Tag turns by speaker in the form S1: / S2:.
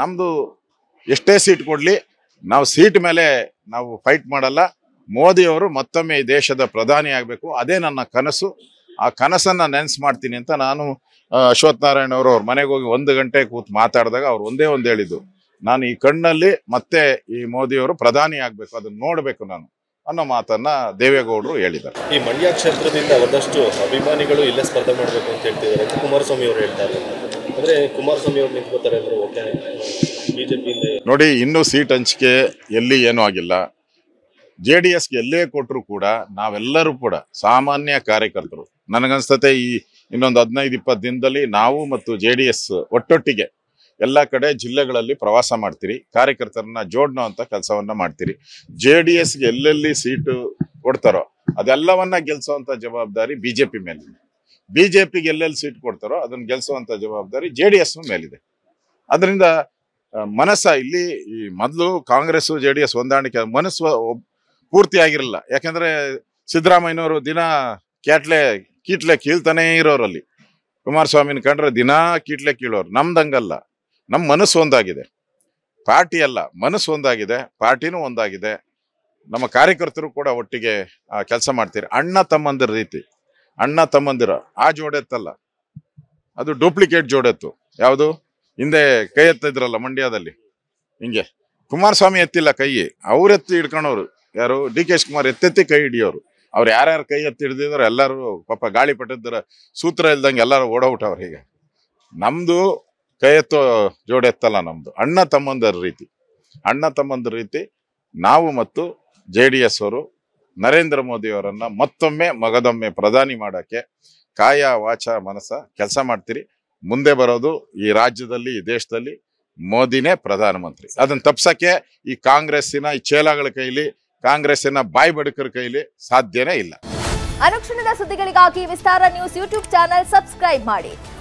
S1: ನಮ್ಮದು ಎಷ್ಟೇ ಸೀಟ್ ಕೊಡಲಿ ನಾವು ಸೀಟ್ ಮೇಲೆ ನಾವು ಫೈಟ್ ಮಾಡಲ್ಲ ಮೋದಿಯವರು ಮತ್ತೊಮ್ಮೆ ಈ ದೇಶದ ಪ್ರಧಾನಿ ಆಗಬೇಕು ಅದೇ ನನ್ನ ಕನಸು ಆ ಕನಸನ್ನು ನೆನೆಸು ಮಾಡ್ತೀನಿ ಅಂತ ನಾನು ಅಶ್ವಥ್ ನಾರಾಯಣ ಅವರು ಅವ್ರ ಮನೆಗೆ ಹೋಗಿ ಒಂದು ಗಂಟೆ ಕೂತು ಮಾತಾಡಿದಾಗ ಅವ್ರು ಒಂದೇ ಒಂದು ಹೇಳಿದ್ದು ನಾನು ಈ ಕಣ್ಣಲ್ಲಿ ಮತ್ತೆ ಈ ಮೋದಿಯವರು ಪ್ರಧಾನಿ ಆಗಬೇಕು ಅದನ್ನು ನೋಡಬೇಕು ನಾನು ಅನ್ನೋ ಮಾತನ್ನ ದೇವೇಗೌಡರು ಹೇಳಿದ್ದಾರೆ ಈ ಮಂಡ್ಯ ಕ್ಷೇತ್ರದಿಂದ ಒಂದಷ್ಟು ಅಭಿಮಾನಿಗಳು ಇಲ್ಲೇ ಸ್ಪರ್ಧೆ ಮಾಡಬೇಕು ಅಂತ ಹೇಳ್ತಿದ್ದಾರೆ ಕುಮಾರಸ್ವಾಮಿ ಅವರು ಹೇಳ್ತಾರೆ ನೋಡಿ ಇನ್ನು ಸೀಟ್ ಹಂಚಿಕೆ ಎಲ್ಲಿ ಏನೂ ಆಗಿಲ್ಲ ಜೆ ಡಿ ಎಸ್ಗೆ ಎಲ್ಲೇ ಕೊಟ್ಟರು ಕೂಡ ನಾವೆಲ್ಲರೂ ಕೂಡ ಸಾಮಾನ್ಯ ಕಾರ್ಯಕರ್ತರು ನನಗನ್ಸ್ತತೆ ಈ ಇನ್ನೊಂದು ಹದಿನೈದು ಇಪ್ಪತ್ತು ದಿನದಲ್ಲಿ ನಾವು ಮತ್ತು ಜೆ ಡಿ ಎಸ್ ಒಟ್ಟೊಟ್ಟಿಗೆ ಎಲ್ಲ ಕಡೆ ಜಿಲ್ಲೆಗಳಲ್ಲಿ ಪ್ರವಾಸ ಮಾಡ್ತೀರಿ ಕಾರ್ಯಕರ್ತರನ್ನ ಜೋಡ್ನೋ ಅಂತ ಕೆಲಸವನ್ನ ಮಾಡ್ತೀರಿ ಜೆ ಡಿ ಎಸ್ಗೆ ಎಲ್ಲೆಲ್ಲಿ ಸೀಟು ಕೊಡ್ತಾರೋ ಅದೆಲ್ಲವನ್ನ ಅಂತ ಜವಾಬ್ದಾರಿ ಬಿಜೆಪಿ ಮೇಲೆ ಬಿಜೆಪಿಗೆ ಎಲ್ಲೆಲ್ಲಿ ಸೀಟ್ ಕೊಡ್ತಾರೋ ಅದನ್ನು ಗೆಲ್ಲಿಸುವಂತ ಜವಾಬ್ದಾರಿ ಜೆ ಡಿ ಎಸ್ ಮೇಲಿದೆ ಅದರಿಂದ ಮನಸ್ಸ ಇಲ್ಲಿ ಈ ಮೊದಲು ಕಾಂಗ್ರೆಸ್ ಜೆ ಡಿ ಎಸ್ ಹೊಂದಾಣಿಕೆ ಮನಸ್ಸು ಪೂರ್ತಿ ಆಗಿರಲಿಲ್ಲ ಯಾಕಂದ್ರೆ ಸಿದ್ದರಾಮಯ್ಯನವರು ದಿನ ಕ್ಯಾಟ್ಲೆ ಕೀಟ್ಲೆ ಕೀಳ್ತಾನೇ ಇರೋರಲ್ಲಿ ಕುಮಾರಸ್ವಾಮಿನ ಕಂಡ್ರೆ ದಿನ ಕೀಟ್ಲೆ ಕೀಳೋರು ನಮ್ದಂಗಲ್ಲ ನಮ್ಮ ಮನಸ್ಸು ಒಂದಾಗಿದೆ ಪಾರ್ಟಿ ಅಲ್ಲ ಮನಸ್ಸು ಒಂದಾಗಿದೆ ಪಾರ್ಟಿನೂ ಒಂದಾಗಿದೆ ನಮ್ಮ ಕಾರ್ಯಕರ್ತರು ಕೂಡ ಒಟ್ಟಿಗೆ ಕೆಲಸ ಮಾಡ್ತೀರಿ ಅಣ್ಣ ತಮ್ಮಂದಿರ ರೀತಿ ಅಣ್ಣ ತಮ್ಮಂದಿರ ಆ ಜೋಡೆತ್ತಲ್ಲ ಅದು ಡೂಪ್ಲಿಕೇಟ್ ಜೋಡೆತ್ತು ಯಾವುದು ಹಿಂದೆ ಕೈ ಎತ್ತಿದ್ರಲ್ಲ ಮಂಡ್ಯದಲ್ಲಿ ಹಿಂಗೆ ಕುಮಾರಸ್ವಾಮಿ ಎತ್ತಿಲ್ಲ ಕೈ ಅವರೆತ್ತಿ ಎತ್ತಿ ಯಾರು ಡಿ ಕೆ ಶಿವಕುಮಾರ್ ಎತ್ತೆತ್ತಿ ಕೈ ಹಿಡಿಯೋರು ಅವ್ರು ಯಾರ್ಯಾರು ಕೈ ಎತ್ತಿ ಹಿಡಿದ್ರು ಎಲ್ಲರೂ ಪಾಪ ಗಾಳಿ ಪಟ್ಟಿದ್ರ ಸೂತ್ರ ಇಲ್ದಂಗೆ ಎಲ್ಲರೂ ಓಡೋಗ್ಬಿಟ್ಟವ್ರು ಹೀಗೆ ನಮ್ದು ಕೈ ಎತ್ತೋ ಜೋಡೆತ್ತಲ್ಲ ನಮ್ದು ಅಣ್ಣ ತಮ್ಮಂದರ ರೀತಿ ಅಣ್ಣ ತಮ್ಮಂದರ ರೀತಿ ನಾವು ಮತ್ತು ಜೆ ಡಿ ಎಸ್ ಅವರು ನರೇಂದ್ರ ಅವರನ್ನ ಮತ್ತೊಮ್ಮೆ ಮಗದೊಮ್ಮೆ ಪ್ರಧಾನಿ ಮಾಡೋಕ್ಕೆ ಕಾಯ ವಾಚ ಮನಸ ಕೆಲಸ ಮಾಡ್ತೀರಿ ಮುಂದೆ ಬರೋದು ಈ ರಾಜ್ಯದಲ್ಲಿ ಈ ದೇಶದಲ್ಲಿ ಮೋದಿನೇ ಪ್ರಧಾನಮಂತ್ರಿ ಅದನ್ನ ತಪ್ಸಕ್ಕೆ ಈ ಕಾಂಗ್ರೆಸ್ಸಿನ ಈ ಚೇಲಾಗಳ ಕೈಲಿ ಕಾಂಗ್ರೆಸ್ಸಿನ ಬಾಯಿ ಬಡಕರ ಕೈಲಿ ಸಾಧ್ಯನೇ ಇಲ್ಲ
S2: ಅನುಕ್ಷಣದ ಸುದ್ದಿಗಳಿಗಾಗಿ Vistara news YouTube channel subscribe ಮಾಡಿ